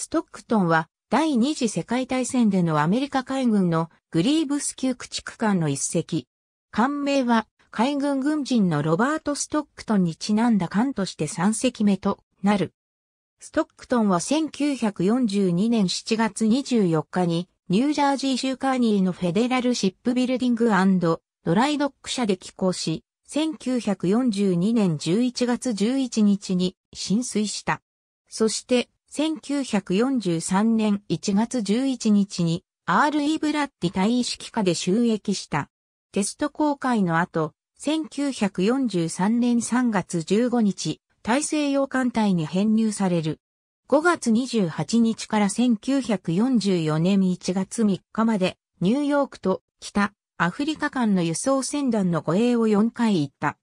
ストックトンは第二次世界大戦でのアメリカ海軍のグリーブス級駆逐艦の一隻。艦名は海軍軍人のロバート・ストックトンにちなんだ艦として3隻目となる。ストックトンは1942年7月24日にニュージャージー州カーニーのフェデラルシップビルディングドライドック社で寄港し、1942年11月11日に浸水した。そして1943年1月11日に R.E. ブラッディ大意識下で収益した。テスト公開の後、1943年3月15日、大西洋艦隊に編入される。5月28日から1944年1月3日まで、ニューヨークと北アフリカ間の輸送船団の護衛を4回行った。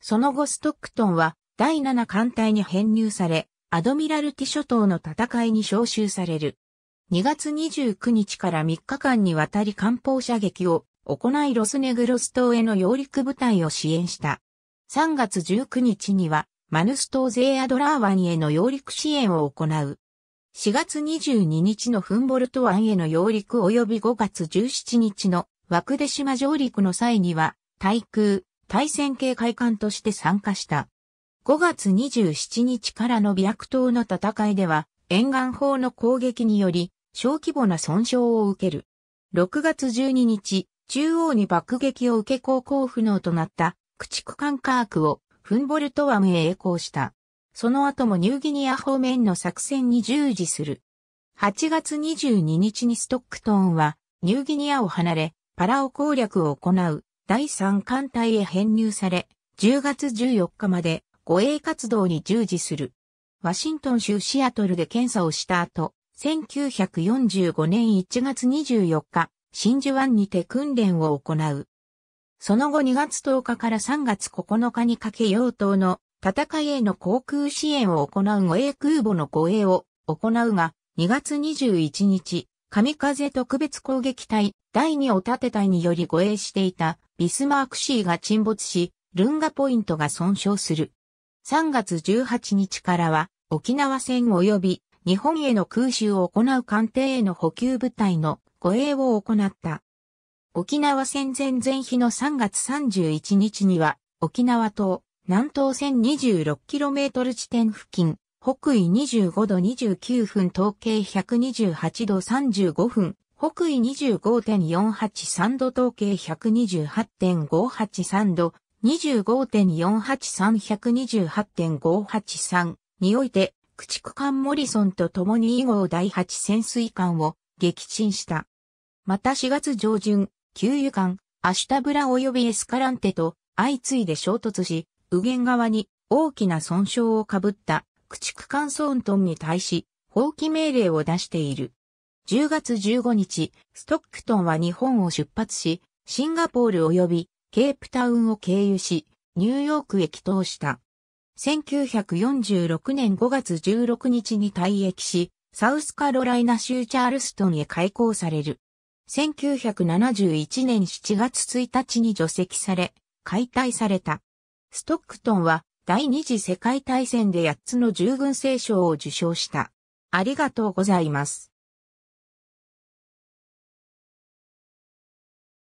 その後ストックトンは第7艦隊に編入され、アドミラルティ諸島の戦いに召集される。2月29日から3日間にわたり艦砲射撃を行いロスネグロス島への揚陸部隊を支援した。3月19日にはマヌス島ゼーアドラー湾への揚陸支援を行う。4月22日のフンボルト湾への揚陸及び5月17日のワクデ島上陸の際には、対空、対戦系会館として参加した。5月27日からの白島の戦いでは、沿岸砲の攻撃により、小規模な損傷を受ける。6月12日、中央に爆撃を受け航行不能となった、駆逐艦カークを、フンボルトワムへ栄光した。その後もニューギニア方面の作戦に従事する。8月22日にストックトーンは、ニューギニアを離れ、パラオ攻略を行う、第3艦隊へ編入され、10月14日まで、護衛活動に従事する。ワシントン州シアトルで検査をした後、1945年1月24日、真珠湾にて訓練を行う。その後2月10日から3月9日にかけ用島の戦いへの航空支援を行う護衛空母の護衛を行うが、2月21日、神風特別攻撃隊第2をて隊により護衛していたビスマークシーが沈没し、ルンガポイントが損傷する。3月18日からは沖縄戦及び日本への空襲を行う艦艇への補給部隊の護衛を行った。沖縄戦前前日の3月31日には沖縄島南東線 26km 地点付近北緯25度29分統計128度35分北緯25.483度統計128.583度25.483-128.583において、駆逐艦モリソンと共に以後第8潜水艦を撃沈した。また4月上旬、給油艦、アシュタブラ及びエスカランテと相次いで衝突し、右舷側に大きな損傷をかぶった駆逐艦ソントンに対し、放棄命令を出している。10月15日、ストックトンは日本を出発し、シンガポール及びケープタウンを経由し、ニューヨークへ帰投した。1946年5月16日に退役し、サウスカロライナ州チャールストンへ開港される。1971年7月1日に除籍され、解体された。ストックトンは第二次世界大戦で8つの従軍聖賞を受賞した。ありがとうございます。